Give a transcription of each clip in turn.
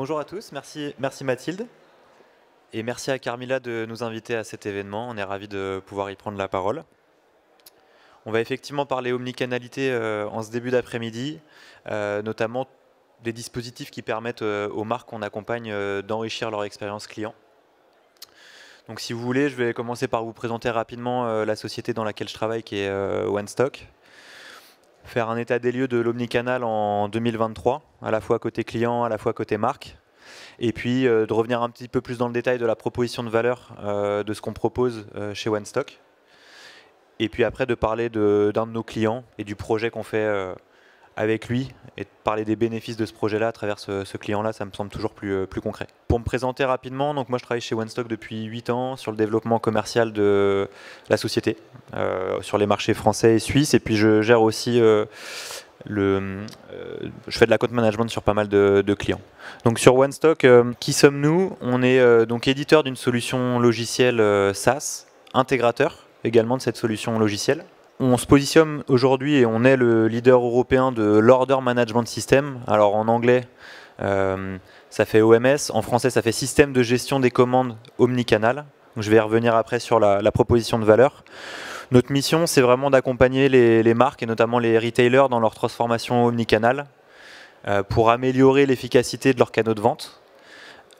bonjour à tous, merci, Mathilde. Et merci à Carmila de nous inviter à cet événement. On est ravis de pouvoir y prendre la parole. On va effectivement parler omnicanalité euh, en ce début d'après-midi, euh, notamment des dispositifs qui permettent euh, aux marques qu'on accompagne d'enrichir leur expérience client. Donc si vous voulez, je vais commencer par vous présenter rapidement la société dans laquelle je travaille, qui est OneStock faire un état des lieux de l'omnicanal en 2023, à la fois côté client, à la fois côté marque. Et puis euh, de revenir un petit peu plus dans le détail de la proposition de valeur euh, de ce qu'on propose euh, chez OneStock. Et puis après de parler d'un de, de, nos clients et du projet qu'on fait avec lui et de parler des bénéfices de ce projet-là à travers ce, client-là, ça me semble toujours plus, euh, plus concret. Pour me présenter rapidement, donc moi je travaille chez OneStock depuis 8 ans sur le développement commercial de la société, euh, sur les marchés français et suisses, et puis je gère aussi... Euh, le, je fais de la code management sur pas mal de, de clients. Donc sur OneStock, qui sommes-nous On est donc éditeur d'une solution logicielle SaaS, intégrateur également de cette solution logicielle on se positionne aujourd'hui et on est le leader européen de l'Order Management System. Alors en anglais, euh, ça fait OMS. En français, ça fait Système de gestion des commandes omnicanal. Donc, je vais y revenir après sur la, proposition de valeur. Notre mission, c'est vraiment d'accompagner les, marques et notamment les retailers dans leur transformation omnicanal euh, pour améliorer l'efficacité de leurs canaux de vente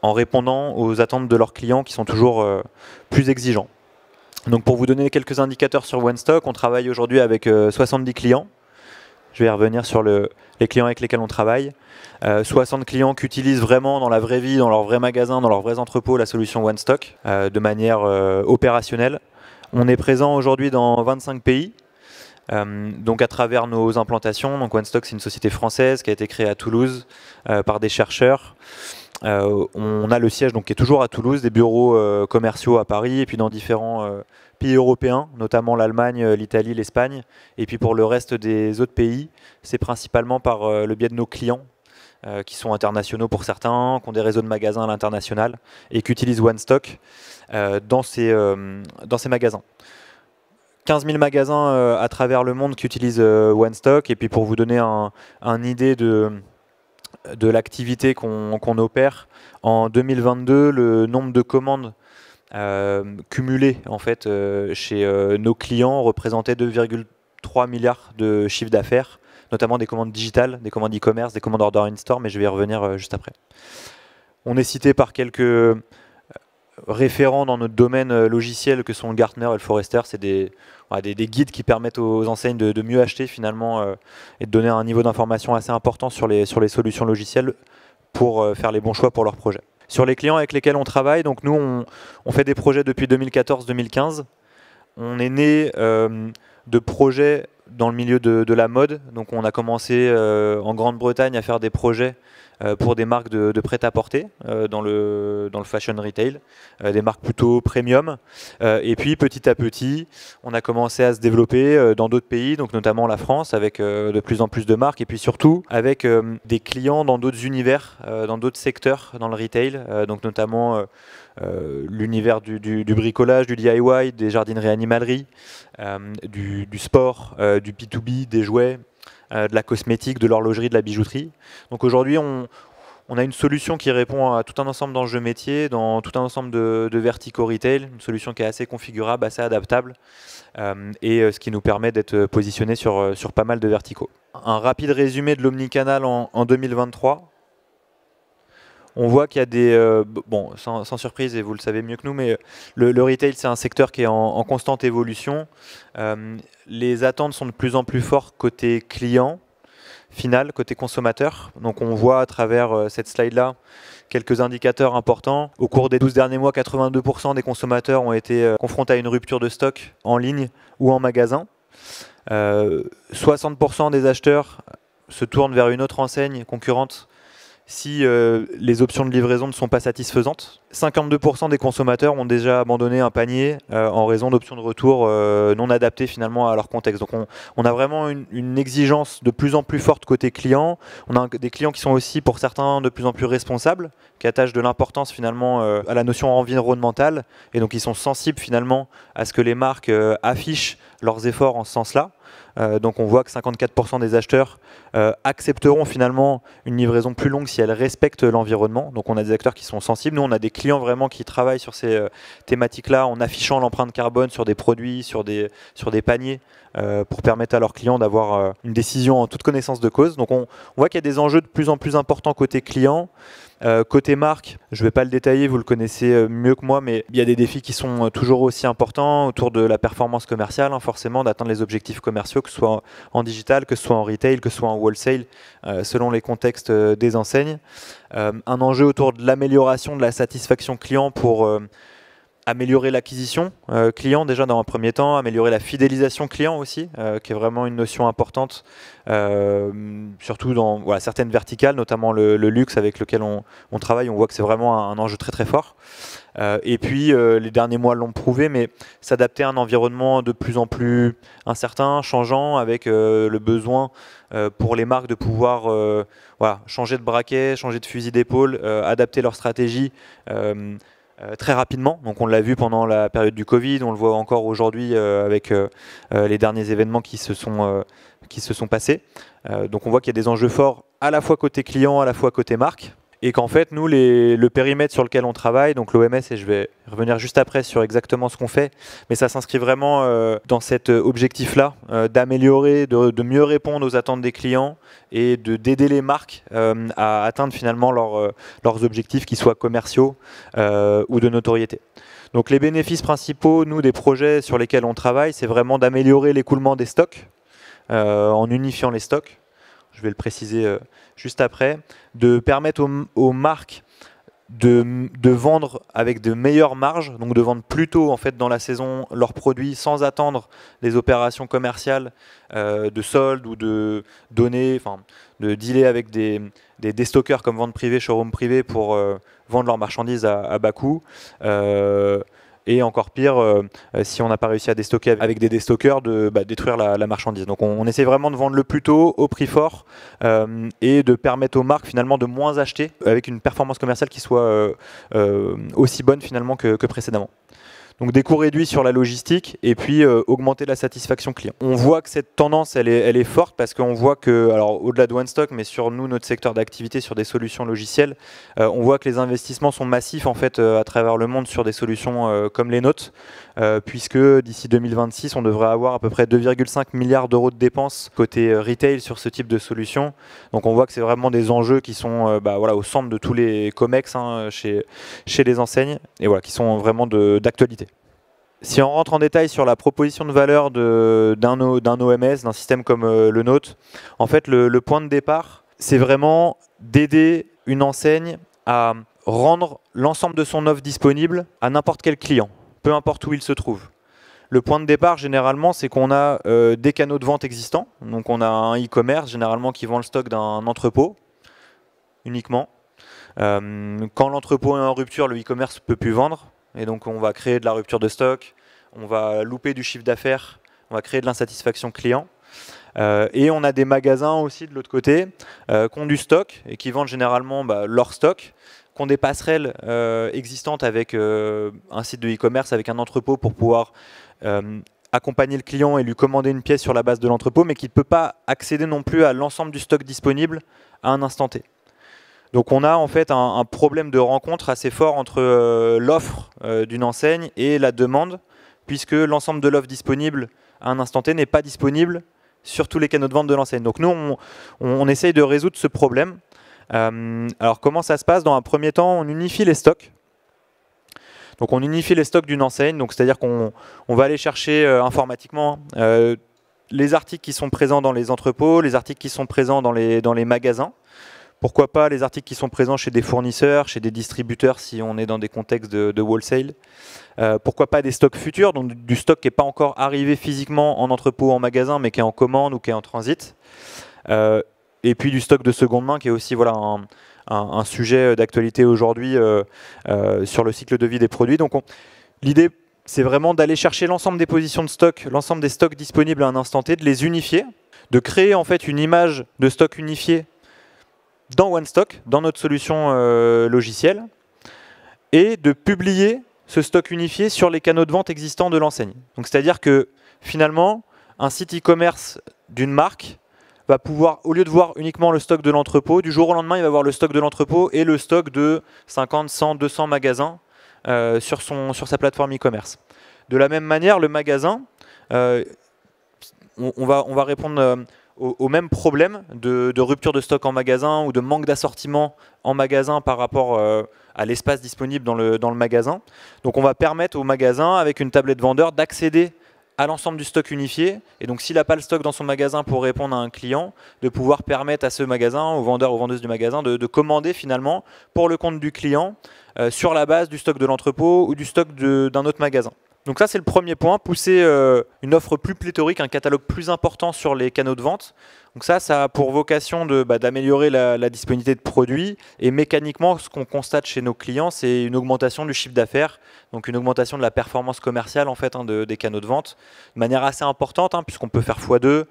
en répondant aux attentes de leurs clients qui sont toujours euh, plus exigeants. Donc pour vous donner quelques indicateurs sur OneStock, on travaille aujourd'hui avec 70 euh, clients. Je vais revenir sur les clients avec lesquels on travaille. 60 euh, clients qui utilisent vraiment dans la vraie vie, dans leurs vrais magasins, dans leurs vrais entrepôts, la solution OneStock euh, de manière opérationnelle. On est présent aujourd'hui dans 25 pays. donc à travers nos implantations, donc OneStock c'est une société française qui a été créée à Toulouse par des chercheurs. Euh, on a le siège donc, qui est toujours à Toulouse, des bureaux euh, commerciaux à Paris et puis dans différents euh, pays européens, notamment l'Allemagne, l'Italie, l'Espagne. Et puis pour le reste des autres pays, c'est principalement par le biais de nos clients qui sont internationaux pour certains, qui ont des réseaux de magasins à l'international et qui utilisent One Stock dans, ces, magasins. 15 000 magasins à travers le monde qui utilisent One Stock. Et puis pour vous donner un idée de de l'activité qu'on opère. En 2022, le nombre de commandes euh, cumulées en fait, euh, chez euh, nos clients représentait 2,3 milliards de chiffre d'affaires, notamment des commandes digitales, des commandes e-commerce, des commandes order in store, mais je vais y revenir juste après. On est cité par quelques référents dans notre domaine euh, logiciel que sont le Gartner et le Forrester. C'est des, des, guides qui permettent aux enseignes de, mieux acheter finalement euh, et de donner un niveau d'information assez important sur les, sur les solutions logicielles pour euh, faire les bons choix pour leurs projets. Sur les clients avec lesquels on travaille, donc nous on, fait des projets depuis 2014-2015. On est né de projets dans le milieu de, de, la mode. Donc on a commencé en Grande-Bretagne à faire des projets euh, pour des marques de, prêt-à-porter euh, dans, le, dans le fashion retail, euh, des marques plutôt premium. et puis petit à petit, on a commencé à se développer dans d'autres pays, donc notamment la France, avec de plus en plus de marques, et puis surtout avec des clients dans d'autres univers, dans d'autres secteurs dans le retail, donc notamment... l'univers du, bricolage, du DIY, des jardineries animaleries, du, sport, du b 2 b des jouets, euh, de la cosmétique, de l'horlogerie, de la bijouterie. Donc aujourd'hui, on, a une solution qui répond à tout un ensemble d'enjeux métiers, dans tout un ensemble de, verticaux retail, une solution qui est assez configurable, assez adaptable, euh, et euh, ce qui nous permet d'être positionné sur, sur pas mal de verticaux. Un rapide résumé de l'omnicanal en, en 2023 on voit qu'il y a des... Euh, bon, sans, surprise, et vous le savez mieux que nous, mais euh, le, retail, c'est un secteur qui est en, constante évolution. Euh, les attentes sont de plus en plus fortes côté client final, côté consommateur. Donc on voit à travers cette slide-là quelques indicateurs importants. Au cours des 12 derniers mois, 82% des consommateurs ont été confrontés à une rupture de stock en ligne ou en magasin. 60% des acheteurs se tournent vers une autre enseigne concurrente si euh, les options de livraison ne sont pas satisfaisantes. 52% des consommateurs ont déjà abandonné un panier euh, en raison d'options de retour euh, non adaptées finalement à leur contexte. Donc on, a vraiment une, une, exigence de plus en plus forte côté client. On a des clients qui sont aussi pour certains de plus en plus responsables, qui attachent de l'importance finalement à la notion environnementale et donc ils sont sensibles finalement à ce que les marques affichent leurs efforts en ce sens-là. Euh, donc on voit que 54% des acheteurs euh, accepteront finalement une livraison plus longue si elle respecte l'environnement. Donc on a des acteurs qui sont sensibles. Nous, on a des clients vraiment qui travaillent sur ces euh, thématiques-là en affichant l'empreinte carbone sur des produits, sur des, sur des paniers, pour permettre à leurs clients d'avoir une décision en toute connaissance de cause. Donc on, voit qu'il y a des enjeux de plus en plus importants côté client. côté marque, je ne vais pas le détailler, vous le connaissez mieux que moi, mais il y a des défis qui sont toujours aussi importants autour de la performance commerciale, hein, forcément, d'atteindre les objectifs commerciaux que ce soit en, digital, que ce soit en retail, que ce soit en wholesale, euh, selon les contextes euh, des enseignes. Euh, un enjeu autour de l'amélioration de la satisfaction client pour améliorer l'acquisition client déjà dans un premier temps, améliorer la fidélisation client aussi, qui est vraiment une notion importante, surtout dans certaines verticales, notamment le, luxe avec lequel on, travaille, on voit que c'est vraiment un, enjeu très très fort. Euh, et puis, euh, les derniers mois l'ont prouvé, mais s'adapter à un environnement de plus en plus incertain, changeant, avec euh, le besoin pour les marques de pouvoir changer de braquet, changer de fusil d'épaule, adapter leur stratégie. très rapidement. Donc on l'a vu pendant la période du Covid, on le voit encore aujourd'hui avec les derniers événements qui se sont, qui se sont passés. donc on voit qu'il y a des enjeux forts à la fois côté client, à la fois côté marque et qu'en fait, nous, le périmètre sur lequel on travaille, donc l'OMS, et je vais revenir juste après sur exactement ce qu'on fait, mais ça s'inscrit vraiment euh, dans cet euh, objectif-là, euh, d'améliorer, de, mieux répondre aux attentes des clients et de d'aider les marques à atteindre finalement leurs objectifs, qu'ils soient commerciaux ou de notoriété. Donc les bénéfices principaux, nous, des projets sur lesquels on travaille, c'est vraiment d'améliorer l'écoulement des stocks. en unifiant les stocks je vais le préciser euh, juste après, de permettre aux, marques de, vendre avec de meilleures marges, donc de vendre plus tôt en fait dans la saison leurs produits sans attendre les opérations commerciales euh, de soldes ou de données, enfin de dealer avec des, des, stockers comme vente privée, showroom privé pour euh, vendre leurs marchandises à, bas coût et encore pire, euh, euh, si on n'a pas réussi à déstocker avec des déstockeurs, de bah, détruire la, marchandise. Donc on, essaie vraiment de vendre le plus tôt au prix fort euh, et de permettre aux marques finalement de moins acheter avec une performance commerciale qui soit aussi bonne finalement que précédemment. Donc des coûts réduits sur la logistique et puis euh, augmenter la satisfaction client. On voit que cette tendance, elle est, forte parce qu'on voit que, alors au-delà de OneStock, mais sur nous, notre secteur d'activité, sur des solutions logicielles, euh, on voit que les investissements sont massifs en fait euh, à travers le monde sur des solutions comme les nôtres. Euh, puisque d'ici 2026, on devrait avoir à peu près 2,5 milliards d'euros de dépenses côté euh, retail sur ce type de solution. Donc on voit que c'est vraiment des enjeux qui sont euh, bah, voilà, au centre de tous les COMEX hein, chez, les enseignes, et voilà, qui sont vraiment d'actualité. Si on rentre en détail sur la proposition de valeur d'un OMS, d'un système comme le nôtre, en fait, le point de départ, c'est vraiment d'aider une enseigne à rendre l'ensemble de son offre disponible à n'importe quel client peu importe où il se trouve. Le point de départ, généralement, c'est qu'on a euh, des canaux de vente existants. Donc, on a un e-commerce, généralement, qui vend le stock d'un entrepôt, uniquement. Euh, quand l'entrepôt est en rupture, le e-commerce ne peut plus vendre. Et donc, on va créer de la rupture de stock, on va louper du chiffre d'affaires, on va créer de l'insatisfaction client. Euh, et on a des magasins aussi de l'autre côté qui ont du stock et qui vendent généralement bah, leur stock des passerelles euh, existantes avec euh, un site de e-commerce, avec un entrepôt pour pouvoir euh, accompagner le client et lui commander une pièce sur la base de l'entrepôt, mais qui ne peut pas accéder non plus à l'ensemble du stock disponible à un instant T. Donc on a en fait un, problème de rencontre assez fort entre l'offre d'une enseigne et la demande, puisque l'ensemble de l'offre disponible à un instant T n'est pas disponible sur tous les canaux de vente de l'enseigne. Donc nous, on essaye de résoudre ce problème euh, alors comment ça se passe Dans un premier temps, on unifie les stocks. Donc on unifie les stocks d'une enseigne, c'est-à-dire qu'on va aller chercher euh, informatiquement euh, les articles qui sont présents dans les entrepôts, les articles qui sont présents dans les, magasins. Pourquoi pas les articles qui sont présents chez des fournisseurs, chez des distributeurs si on est dans des contextes de, wholesale. pourquoi pas des stocks futurs, donc du stock qui n'est pas encore arrivé physiquement en entrepôt ou en magasin, mais qui est en commande ou qui est en transit et puis du stock de seconde main qui est aussi voilà, un, sujet d'actualité aujourd'hui euh, euh, sur le cycle de vie des produits. Donc l'idée, c'est vraiment d'aller chercher l'ensemble des positions de stock, l'ensemble des stocks disponibles à un instant T, de les unifier, de créer en fait une image de stock unifié dans OneStock, dans notre solution euh, logicielle, et de publier ce stock unifié sur les canaux de vente existants de l'enseigne. Donc c'est-à-dire que finalement, un site e-commerce d'une marque va pouvoir, au lieu de voir uniquement le stock de l'entrepôt, du jour au lendemain, il va voir le stock de l'entrepôt et le stock de 50, 100, 200 magasins euh, sur, son, sur sa plateforme e-commerce. De la même manière, le magasin, euh, on, va, on va répondre euh, au, même problème de, rupture de stock en magasin ou de manque d'assortiment en magasin par rapport à l'espace disponible dans le, dans le magasin. Donc on va permettre au magasin, avec une tablette vendeur, d'accéder à l'ensemble du stock unifié. Et donc, s'il n'a pas le stock dans son magasin pour répondre à un client, de pouvoir permettre à ce magasin, aux vendeurs, ou vendeuses du magasin, de, commander finalement pour le compte du client euh, sur la base du stock de l'entrepôt ou du stock d'un autre magasin. Donc ça, c'est le premier point, pousser euh, une offre plus pléthorique, un catalogue plus important sur les canaux de vente. Donc ça, ça a pour vocation bah, d'améliorer la, disponibilité de produits. Et mécaniquement, ce qu'on constate chez nos clients, c'est une augmentation du chiffre d'affaires, donc une augmentation de la performance commerciale en fait hein, des canaux de vente, de manière assez importante, hein, puisqu'on peut faire x2,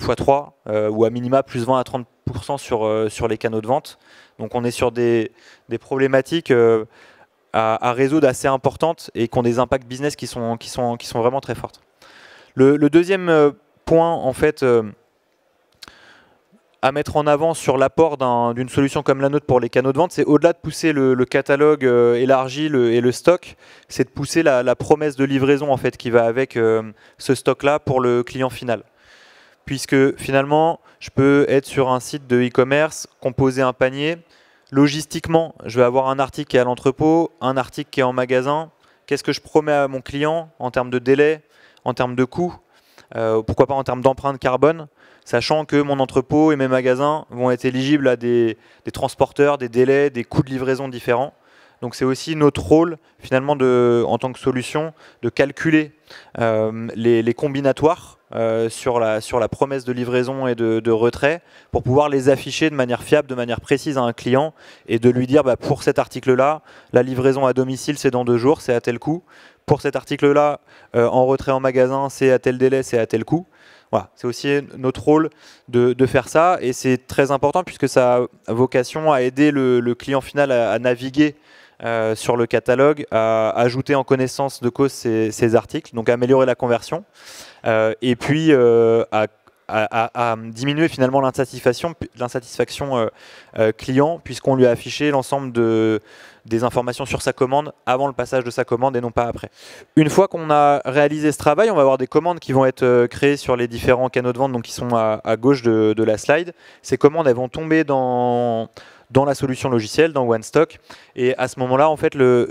x3, euh, ou à minima plus 20 à 30% sur, euh, sur les canaux de vente. Donc on est sur des, des problématiques à, réseaux réseau d'assez importantes et qui ont des impacts business qui sont, qui sont, qui sont vraiment très fortes. Le, deuxième euh, point, en fait, euh, à mettre en avant sur l'apport d'une solution comme la nôtre pour les canaux de vente, c'est au-delà de pousser le, catalogue euh, élargi et le stock, c'est de pousser la, promesse de livraison en fait qui va avec ce stock-là pour le client final. Puisque finalement, je peux être sur un site de e-commerce, composer un panier, logistiquement, je vais avoir un article qui est à l'entrepôt, un article qui est en magasin. Qu'est-ce que je promets à mon client en termes de délai, en termes de coût, euh, pourquoi pas en termes d'empreinte carbone, sachant que mon entrepôt et mes magasins vont être éligibles à des, transporteurs, des délais, des coûts de livraison différents. Donc c'est aussi notre rôle finalement en tant que solution de calculer euh, les combinatoires euh, sur, la, sur la promesse de livraison et de, retrait pour pouvoir les afficher de manière fiable, de manière précise à un client et de lui dire bah, pour cet article-là, la livraison à domicile c'est dans deux jours, c'est à tel coût. Pour cet article-là, euh, en retrait en magasin, c'est à tel délai, c'est à tel coût. Voilà, c'est aussi notre rôle de, faire ça et c'est très important puisque ça a vocation à aider le, client final à naviguer euh, sur le catalogue, à ajouter en connaissance de cause ces, articles, donc améliorer la conversion, euh, et puis euh, à, diminuer finalement l'insatisfaction, l'insatisfaction client, puisqu'on lui a affiché l'ensemble de, des informations sur sa commande avant le passage de sa commande et non pas après. Une fois qu'on a réalisé ce travail, on va avoir des commandes qui vont être créées sur les différents canaux de vente, donc qui sont à, gauche de, de la slide. Ces commandes, elles vont tomber dans dans la solution logicielle, dans One Et à ce moment-là, en fait, le,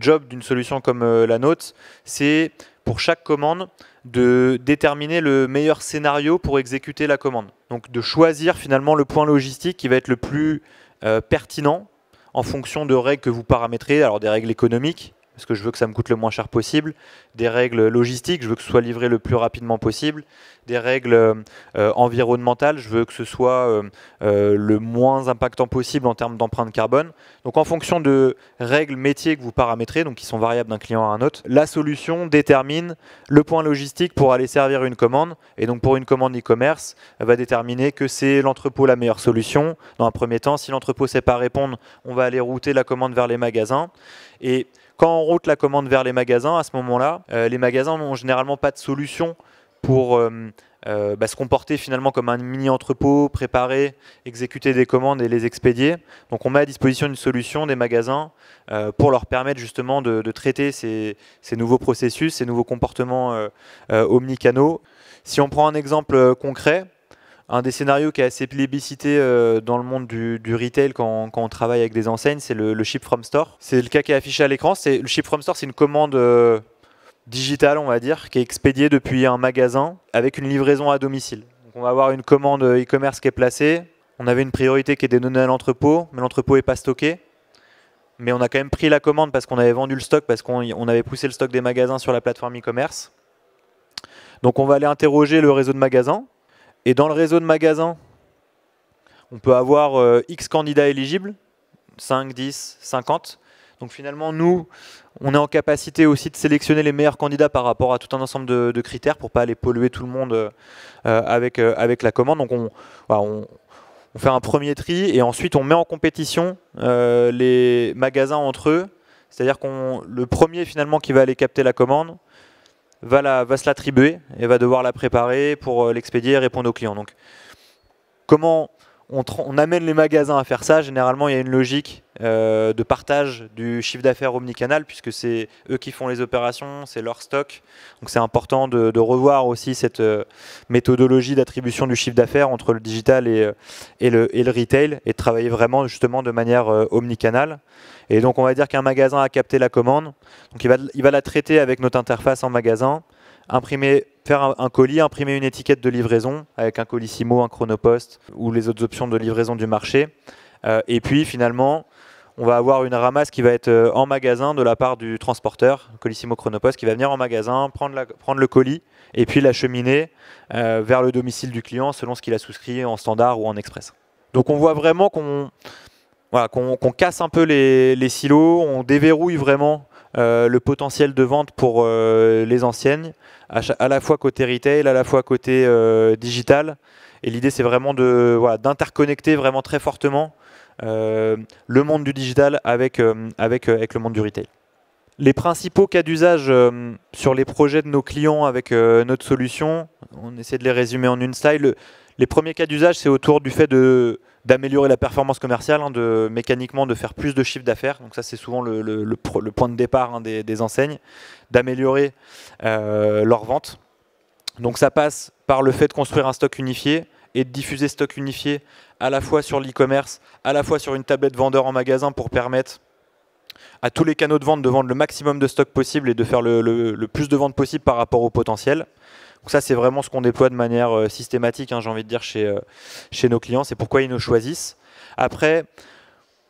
job d'une solution comme euh, la nôtre, c'est pour chaque commande de déterminer le meilleur scénario pour exécuter la commande. Donc de choisir finalement le point logistique qui va être le plus euh, pertinent en fonction de règles que vous paramétrez, alors des règles économiques, parce que je veux que ça me coûte le moins cher possible, des règles logistiques, je veux que ce soit livré le plus rapidement possible, des règles euh, environnementales, je veux que ce soit euh, euh, le moins impactant possible en termes d'empreinte carbone. Donc en fonction de règles métiers que vous paramétrez, donc qui sont variables d'un client à un autre, la solution détermine le point logistique pour aller servir une commande. Et donc pour une commande e-commerce, elle va déterminer que c'est l'entrepôt la meilleure solution. Dans un premier temps, si l'entrepôt ne sait pas répondre, on va aller router la commande vers les magasins. Et quand on route la commande vers les magasins, à ce moment-là, euh, les magasins n'ont généralement pas de solution pour euh, euh, bah, se comporter finalement comme un mini-entrepôt, préparer, exécuter des commandes et les expédier. Donc on met à disposition une solution des magasins pour leur permettre justement de, traiter ces, ces, nouveaux processus, ces nouveaux comportements omnicanaux. Si on prend un exemple concret, un des scénarios qui est assez plébiscité euh, dans le monde du, retail quand, on travaille avec des enseignes, c'est le, ship from store. C'est le cas qui est affiché à l'écran. C'est, le ship from store, c'est une commande euh, digitale, on va dire, qui est expédiée depuis un magasin avec une livraison à domicile. on va avoir une commande euh, e-commerce qui est placée. On avait une priorité qui était donnée à l'entrepôt, mais l'entrepôt n'est pas stocké mais on a quand même pris la commande parce qu'on avait vendu le stock, parce qu'on avait poussé le stock des magasins sur la plateforme e-commerce. Donc on va aller interroger le réseau de magasins. Et dans le réseau de magasins, on peut avoir euh, X candidats éligibles, 5, 10, 50. Donc finalement, nous, on est en capacité aussi de sélectionner les meilleurs candidats par rapport à tout un ensemble de, critères pour ne pas aller polluer tout le monde euh, euh, avec, avec la commande. Donc on, on, fait un premier tri et ensuite on met en compétition les magasins entre eux. C'est-à-dire qu'on le premier finalement qui va aller capter la commande, va, se l'attribuer et va devoir la préparer pour euh, l'expédier et répondre aux clients. Donc, comment on, amène les magasins à faire ça. Généralement, il y a une logique euh, de partage du chiffre d'affaires omnicanal, puisque c'est eux qui font les opérations, c'est leur stock. Donc c'est important de, revoir aussi cette euh, méthodologie d'attribution du chiffre d'affaires entre le digital euh, et, le, retail, et de travailler vraiment justement de manière omnicanal. Et donc on va dire qu'un magasin a capté la commande, donc il va la traiter avec notre interface en magasin imprimer, faire un, colis, imprimer une étiquette de livraison avec un colissimo, un chronopost ou les autres options de livraison du marché. Euh, et puis finalement, on va avoir une ramasse qui va être euh, en magasin de la part du transporteur, Colissimo Chronopost, qui va venir en magasin, prendre, la, prendre le colis et puis l'acheminer euh, vers le domicile du client selon ce qu'il a souscrit en standard ou en express. Donc on voit vraiment qu'on voilà, qu'on casse un peu les, les, silos, on déverrouille vraiment euh, le potentiel de vente pour euh, les enseignes, à, la fois côté retail, à la fois côté euh, digital. Et l'idée, c'est vraiment de voilà, d'interconnecter vraiment très fortement le monde du digital avec, avec, avec le monde du retail. Les principaux cas d'usage sur les projets de nos clients avec notre solution, on essaie de les résumer en une style les premiers cas d'usage, c'est autour du fait de d'améliorer la performance commerciale, hein, de mécaniquement de faire plus de chiffre d'affaires. Donc ça c'est souvent le, point de départ hein, des, enseignes, d'améliorer leur leurs ventes. Donc ça passe par le fait de construire un stock unifié et de diffuser ce stock unifié à la fois sur l'e-commerce, à la fois sur une tablette vendeur en magasin pour permettre à tous les canaux de vente de vendre le maximum de stock possible et de faire le, le plus de ventes possible par rapport au potentiel. Donc ça, c'est vraiment ce qu'on déploie de manière euh, systématique, hein, j'ai envie de dire, chez, euh, chez nos clients. C'est pourquoi ils nous choisissent. Après,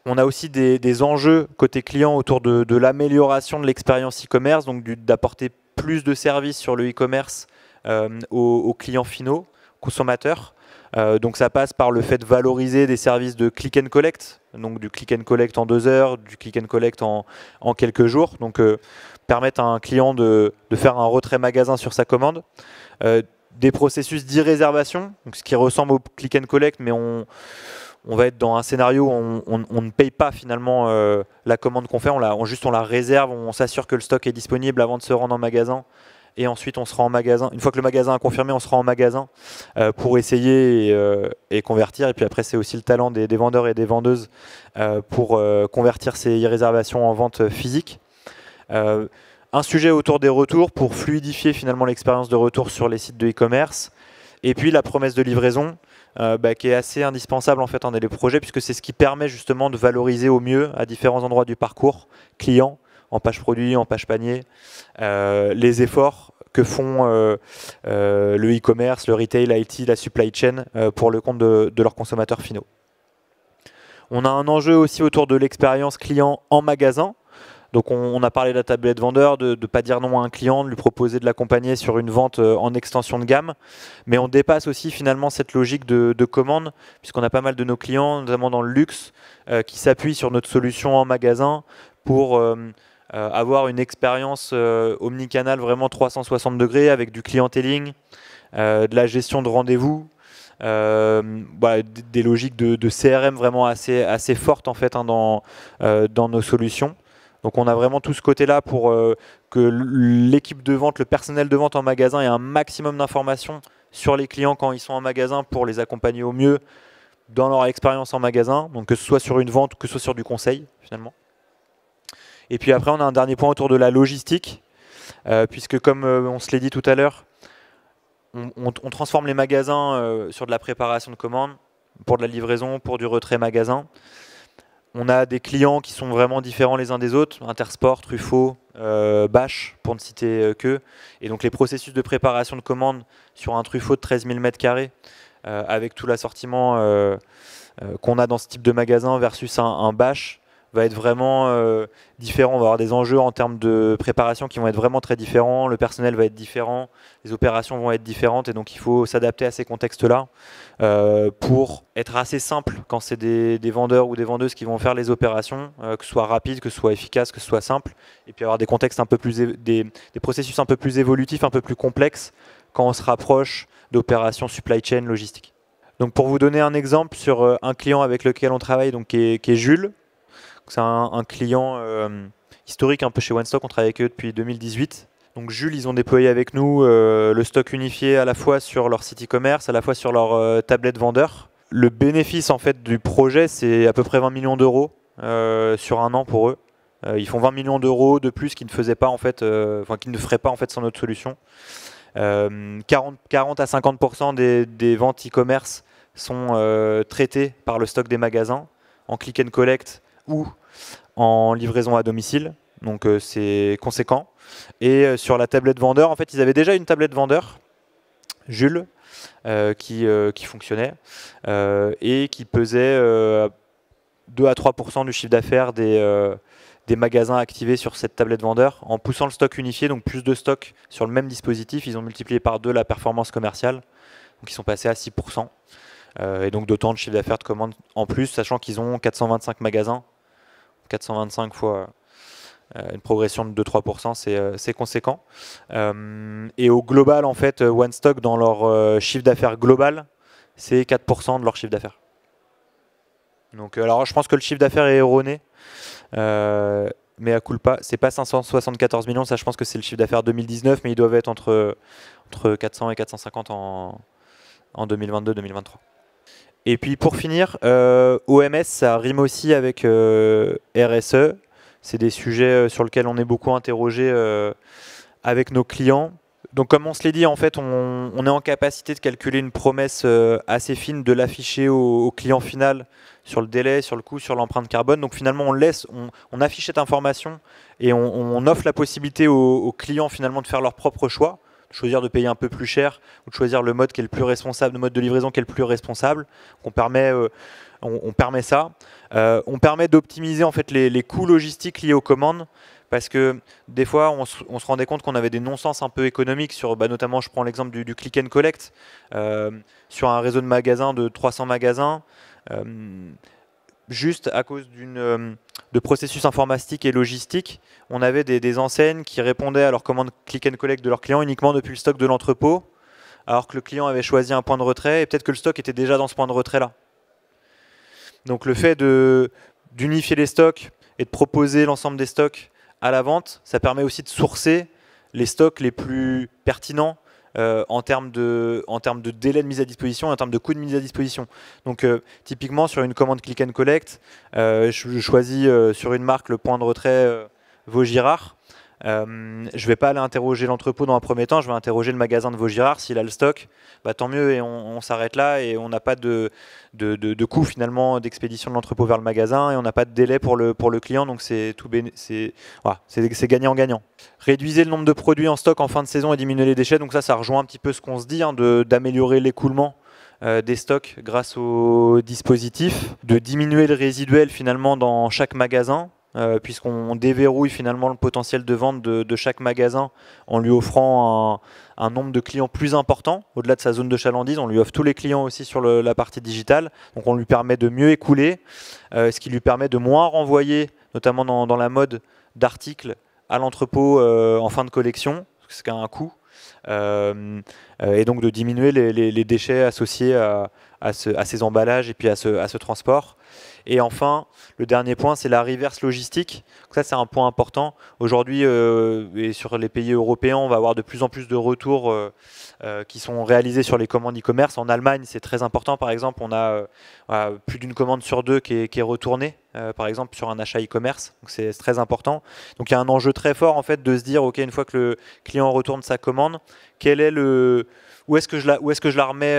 on a aussi des, enjeux côté client autour de, l'amélioration de l'expérience e-commerce, donc d'apporter plus de services sur le e-commerce euh, aux, clients finaux, consommateurs. Euh, donc ça passe par le fait de valoriser des services de click and collect, donc du click and collect en deux heures, du click and collect en, quelques jours, donc euh, permettre à un client de, faire un retrait magasin sur sa commande. Euh, des processus d'irréservation, ce qui ressemble au click and collect, mais on, va être dans un scénario où on, ne paye pas finalement la commande qu'on fait, on, on juste on la réserve, on s'assure que le stock est disponible avant de se rendre en magasin et ensuite on sera en magasin. Une fois que le magasin a confirmé, on sera en magasin euh, pour essayer euh, et, convertir. Et puis après, c'est aussi le talent des, vendeurs et des vendeuses euh, pour convertir ces réservations en vente physique. un sujet autour des retours pour fluidifier finalement l'expérience de retour sur les sites de e-commerce. Et puis la promesse de livraison. Bah, qui est assez indispensable en fait en les projets puisque c'est ce qui permet justement de valoriser au mieux à différents endroits du parcours client en page produit, en page panier, euh, les efforts que font euh, euh, le e-commerce, le retail, l'IT, la supply chain pour le compte de, leurs consommateurs finaux. On a un enjeu aussi autour de l'expérience client en magasin. Donc on, a parlé de la tablette vendeur, de ne pas dire non à un client, de lui proposer de l'accompagner sur une vente en extension de gamme. Mais on dépasse aussi finalement cette logique de commande, puisqu'on a pas mal de nos clients, notamment dans le luxe, qui s'appuient sur notre solution en magasin pour euh, avoir une expérience euh, omnicanal vraiment 360 degrés avec du clienteling, euh, de la gestion de rendez-vous, bah, des logiques de, CRM vraiment assez, assez fortes en fait hein, dans, dans nos solutions. Donc on a vraiment tout ce côté-là pour que l'équipe de vente, le personnel de vente en magasin ait un maximum d'informations sur les clients quand ils sont en magasin pour les accompagner au mieux dans leur expérience en magasin, donc que ce soit sur une vente, que ce soit sur du conseil finalement. Et puis après, on a un dernier point autour de la logistique, euh, puisque comme euh, on se l'est dit tout à l'heure, on, transforme les magasins euh, sur de la préparation de commandes, pour de la livraison, pour du retrait magasin. On a des clients qui sont vraiment différents les uns des autres, Intersport, Truffaut, Bash, pour ne citer que. Et donc les processus de préparation de commandes sur un Truffaut de 13 000 m2, avec tout l'assortiment qu'on a dans ce type de magasin versus un, un Bash, va être vraiment euh, différent. On va avoir des enjeux en termes de préparation qui vont être vraiment très différents. Le personnel va être différent, les opérations vont être différentes, et donc il faut s'adapter à ces contextes-là euh, pour être assez simple quand c'est des, vendeurs ou des vendeuses qui vont faire les opérations, euh, que ce soit rapide, que ce soit efficace, que ce soit simple, et puis avoir des contextes un peu plus des, processus un peu plus évolutifs, un peu plus complexes quand on se rapproche d'opérations supply chain logistique. Donc pour vous donner un exemple sur un client avec lequel on travaille, donc qui qui est Jules, c'est un, client euh, historique un peu chez OneStock, on travaille avec eux depuis 2018. Donc Jules, ils ont déployé avec nous euh, le stock unifié à la fois sur leur site e-commerce, à la fois sur leur euh, tablette vendeur. Le bénéfice en fait du projet, c'est à peu près 20 millions d'euros sur un an pour eux. ils font 20 millions d'euros de plus qu'ils ne faisaient pas en fait, enfin qu'ils ne feraient pas en fait sans notre solution. 40, à 50 des, des, ventes e-commerce sont traitées par le stock des magasins en click and collect ou en livraison à domicile. Donc euh, c'est conséquent. Et euh, sur la tablette vendeur, en fait, ils avaient déjà une tablette vendeur, Jules, euh, qui, qui, fonctionnait et qui pesait 2 à 3 du chiffre d'affaires des, des, magasins activés sur cette tablette vendeur. En poussant le stock unifié, donc plus de stock sur le même dispositif, ils ont multiplié par 2 la performance commerciale. Donc ils sont passés à 6 et donc d'autant de chiffre d'affaires de commandes en plus, sachant qu'ils ont 425 magasins 425 fois euh, une progression de 2-3%, euh, c'est conséquent. Euh, et au global, en fait, One Stock, dans leur chiffre d'affaires global, c'est 4% de leur chiffre d'affaires. Donc, alors, je pense que le chiffre d'affaires est erroné. mais à pas, c'est pas 574 millions, ça je pense que c'est le chiffre d'affaires 2019, mais ils doivent être entre, entre 400 et 450 en, en 2022-2023. Et puis pour finir, euh, OMS, ça rime aussi avec euh, RSE. C'est des sujets euh, sur lesquels on est beaucoup interrogé avec nos clients. Donc comme on se l'est dit, en fait, on, est en capacité de calculer une promesse assez fine, de l'afficher au, client final sur le délai, sur le coût, sur l'empreinte carbone. Donc finalement, on laisse, on, affiche cette information et on, offre la possibilité aux clients finalement de faire leur propre choix choisir de payer un peu plus cher ou de choisir le mode qui est le plus responsable, le mode de livraison qui est le plus responsable. On permet, euh, on, permet ça. Euh, on permet d'optimiser en fait les, coûts logistiques liés aux commandes. Parce que des fois, on se, rendait compte qu'on avait des non-sens un peu économiques sur, bah, notamment, je prends l'exemple du, click and collect, euh, sur un réseau de magasins de 300 magasins, juste à cause d'une de processus informatique et logistique. On avait des, des enseignes qui répondaient à leurs commandes click and collect de leurs clients uniquement depuis le stock de l'entrepôt, alors que le client avait choisi un point de retrait et peut-être que le stock était déjà dans ce point de retrait-là. Donc le fait d'unifier les stocks et de proposer l'ensemble des stocks à la vente, ça permet aussi de sourcer les stocks les plus pertinents euh, en, termes de, en de délai de mise à disposition et en termes de coût de mise à disposition. Donc euh, typiquement sur une commande click and collect, euh, je, je, choisis sur une marque le point de retrait Vaugirard je euh, je vais pas aller interroger l'entrepôt dans un premier temps, je vais interroger le magasin de Vaugirard. S'il a le stock, bah, tant mieux et on, s'arrête là et on n'a pas de, coût finalement d'expédition de l'entrepôt vers le magasin et on n'a pas de délai pour le, pour le client. Donc c'est tout c'est gagnant-gagnant. Réduisez le nombre de produits en stock en fin de saison et diminuez les déchets. Donc ça, ça rejoint un petit peu ce qu'on se dit hein, d'améliorer l'écoulement euh, des stocks grâce au dispositif, de diminuer le résiduel finalement dans chaque magasin euh, puisqu'on déverrouille finalement le potentiel de vente de, chaque magasin en lui offrant un, nombre de clients plus important au-delà de sa zone de chalandise. On lui offre tous les clients aussi sur la partie digitale, donc on lui permet de mieux écouler, euh, ce qui lui permet de moins renvoyer, notamment dans, la mode, d'articles à l'entrepôt euh, en fin de collection, ce qui a un coût. et donc de diminuer les, déchets associés à, ces emballages et puis à ce transport. Et enfin, le dernier point, c'est la reverse logistique. ça, c'est un point important. Aujourd'hui, euh, et sur les pays européens, on va avoir de plus en plus de retours euh, euh, qui sont réalisés sur les commandes e-commerce. En Allemagne, c'est très important. Par exemple, on a, plus d'une commande sur deux qui est, retournée. par exemple sur un achat e-commerce. c'est très important. Donc il y a un enjeu très fort en fait de se dire ok une fois que le client retourne sa commande, quel est le où est-ce que je la est que je la remets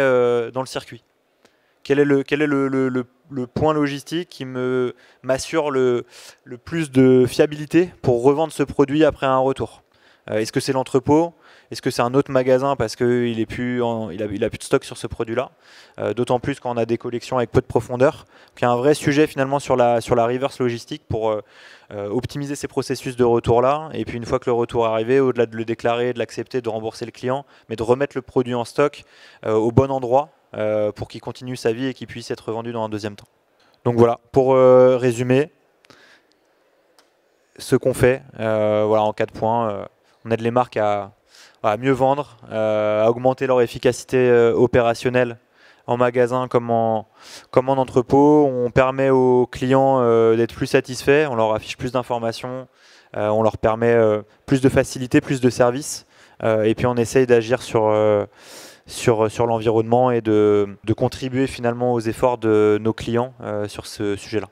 dans le circuit quel est le, point logistique qui me, m'assure le, plus de fiabilité pour revendre ce produit après un retour euh, Est-ce que c'est l'entrepôt est-ce que c'est un autre magasin parce qu'il est plus a, plus de stock sur ce produit-là euh, D'autant plus quand on a des collections avec peu de profondeur. il y a un vrai sujet finalement sur la, reverse logistique pour euh, optimiser ces processus de retour-là. Et puis une fois que le retour est arrivé, au-delà de le déclarer, de l'accepter, de rembourser le client, mais de remettre le produit en stock au bon endroit euh, pour qu'il continue sa vie et qu'il puisse être vendu dans un deuxième temps. Donc voilà, pour euh, résumer, ce qu'on fait euh, voilà, en quatre points, on aide les marques à, mieux vendre, à augmenter leur efficacité opérationnelle en magasin comme en, entrepôt. On permet aux clients d'être plus satisfaits, on leur affiche plus d'informations, on leur permet plus de facilité, plus de services. et puis on essaye d'agir sur, sur, euh, sur l'environnement et de, de, contribuer finalement aux efforts de nos clients euh, sur ce sujet-là.